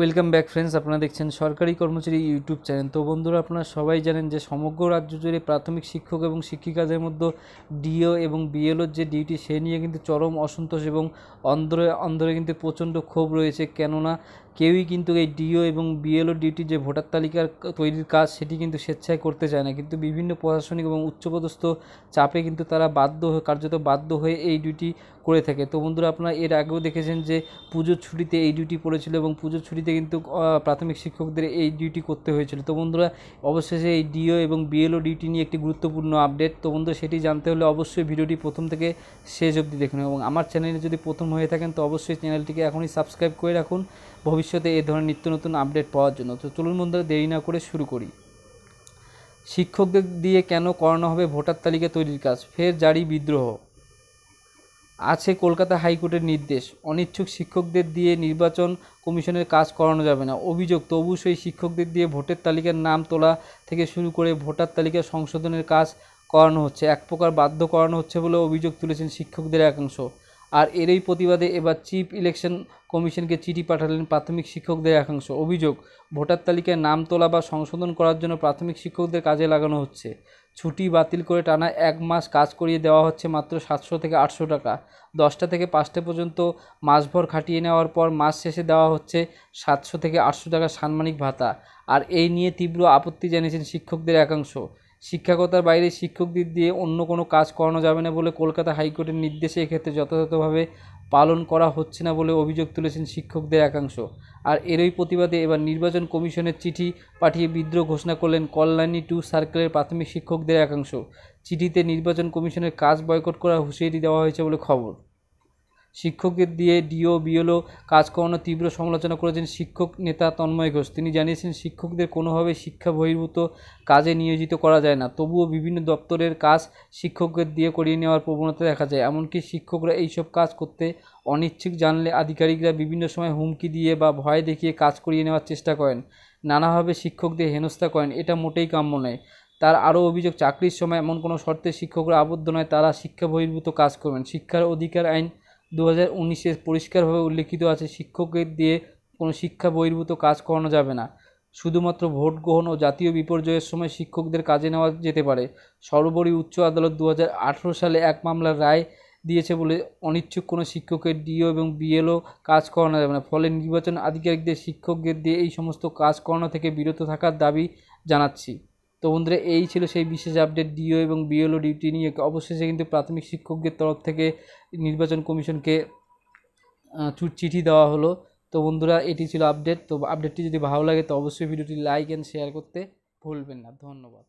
welcome back friends আপনারা দেখছেন সরকারি কর্মচারী ইউটিউব চ্যানেল তো বন্ধুরা আপনারা সবাই জানেন যে সমগ্র রাজ্য জুড়ে প্রাথমিক শিক্ষক এবং শিক্ষিকাদের মধ্যে ডিও এবং বিএলওর যে ডিউটি সে নিয়ে কিন্তু চরম অসন্তোষ এবং অন্ধরে অন্ধরে কিন্তু প্রচণ্ড ক্ষোভ রয়েছে কেননা কেউই কিন্তু এই ডিও এবং বিএলও ডিউটি যে ভোটার তালিকার তৈরির কাজ সেটি কিন্তু স্বেচ্ছায় করতে চায় না কিন্তু বিভিন্ন প্রশাসনিক এবং উচ্চপদস্থ চাপে কিন্তু তারা বাধ্য হয়ে কার্যত বাধ্য হয়ে এই ডিউটি করে থাকে তো বন্ধুরা আপনারা এর আগেও দেখেছেন যে পুজোর ছুটিতে এই ডিউটি পড়েছিল এবং পুজোর ছুটিতে পরবর্তীতে কিন্তু প্রাথমিক শিক্ষকদের এই ডিউটি করতে হয়েছিল তো বন্ধুরা অবশেষে এই ডিও এবং বিএলও ডিউটি নিয়ে একটি গুরুত্বপূর্ণ আপডেট তো বন্ধুরা সেটি জানতে হলে অবশ্যই ভিডিওটি প্রথম থেকে শেষ অবধি দেখুন এবং আমার চ্যানেলে যদি প্রথম হয়ে থাকেন তো অবশ্যই চ্যানেলটিকে এখনই সাবস্ক্রাইব করে রাখুন ভবিষ্যতে এ ধরনের নিত্য নতুন আপডেট পাওয়ার জন্য তো চলুন বন্ধুরা দেরি না করে শুরু করি শিক্ষকদের দিয়ে কেন করানো হবে ভোটার তালিকা তৈরির কাজ ফের জারি বিদ্রোহ আছে কলকাতা হাইকোর্টের নির্দেশ অনিচ্ছুক শিক্ষকদের দিয়ে নির্বাচন কমিশনের কাজ করানো যাবে না অভিযোগ তবু সেই শিক্ষকদের দিয়ে ভোটের তালিকার নাম তোলা থেকে শুরু করে ভোটার তালিকা সংশোধনের কাজ করানো হচ্ছে এক প্রকার বাধ্য করানো হচ্ছে বলে অভিযোগ তুলেছেন শিক্ষকদের একাংশ আর এরই প্রতিবাদে এবার চিফ ইলেকশন কমিশনকে চিঠি পাঠালেন প্রাথমিক শিক্ষকদের একাংশ অভিযোগ ভোটার তালিকায় নাম তোলা বা সংশোধন করার জন্য প্রাথমিক শিক্ষকদের কাজে লাগানো হচ্ছে ছুটি বাতিল করে টানা এক মাস কাজ করিয়ে দেওয়া হচ্ছে মাত্র সাতশো থেকে আটশো টাকা দশটা থেকে পাঁচটা পর্যন্ত মাসভর খাটিয়ে নেওয়ার পর মাস শেষে দেওয়া হচ্ছে সাতশো থেকে আটশো টাকা সাম্মানিক ভাতা আর এই নিয়ে তীব্র আপত্তি জানিয়েছেন শিক্ষকদের একাংশ শিক্ষাগতার বাইরে শিক্ষকদের দিয়ে অন্য কোনো কাজ করানো যাবে না বলে কলকাতা হাইকোর্টের নির্দেশে এক্ষেত্রে যথাযথভাবে পালন করা হচ্ছে না বলে অভিযোগ তুলেছেন শিক্ষকদের একাংশ আর এরই প্রতিবাদে এবার নির্বাচন কমিশনের চিঠি পাঠিয়ে বিদ্রোহ ঘোষণা করলেন কল্যাণী টু সার্কেলের প্রাথমিক শিক্ষকদের একাংশ চিঠিতে নির্বাচন কমিশনের কাজ বয়কট করা হুঁশিয়ারি দেওয়া হয়েছে বলে খবর শিক্ষকের দিয়ে ডিও বিএলও কাজ করানোর তীব্র সমালোচনা করেছেন শিক্ষক নেতা তন্ময় ঘোষ তিনি জানিয়েছেন শিক্ষকদের কোনোভাবে শিক্ষা বহির্ভূত কাজে নিয়োজিত করা যায় না তবুও বিভিন্ন দপ্তরের কাজ শিক্ষকদের দিয়ে করিয়ে নেওয়ার প্রবণতা দেখা যায় এমনকি শিক্ষকরা এইসব কাজ করতে অনিচ্ছুক জানলে আধিকারিকরা বিভিন্ন সময় হুমকি দিয়ে বা ভয় দেখিয়ে কাজ করিয়ে নেওয়ার চেষ্টা করেন নানাভাবে শিক্ষকদের হেনস্থা করেন এটা মোটেই কাম্য নয় তার আরও অভিযোগ চাকরির সময় এমন কোনো শর্তে শিক্ষকরা আবদ্ধ নয় তারা শিক্ষা বহির্ভূত কাজ করবেন শিক্ষার অধিকার আইন দু হাজার উনিশে পরিষ্কারভাবে উল্লিখিত আছে শিক্ষকের দিয়ে কোনো শিক্ষা বহির্ভূত কাজ করানো যাবে না শুধুমাত্র ভোট গ্রহণ ও জাতীয় বিপর্যয়ের সময় শিক্ষকদের কাজে নেওয়া যেতে পারে সর্বোপরি উচ্চ আদালত দু সালে এক মামলার রায় দিয়েছে বলে অনিচ্ছুক কোনো শিক্ষকের ডিও এবং বিএলও কাজ করানো যাবে না ফলে নির্বাচন আধিকারিকদের শিক্ষকদের দিয়ে এই সমস্ত কাজ করানো থেকে বিরত থাকার দাবি জানাচ্ছি তো বন্ধুরা এই ছিল সেই বিশেষ আপডেট ডিও এবং বিএলও ডিউটি নিয়ে অবশেষে কিন্তু প্রাথমিক শিক্ষকদের তরফ থেকে নির্বাচন কমিশনকে চিঠি দেওয়া হলো তো বন্ধুরা এটি ছিল আপডেট তো আপডেটটি যদি ভালো লাগে তো অবশ্যই ভিডিওটি লাইক অ্যান্ড শেয়ার করতে ভুলবেন না ধন্যবাদ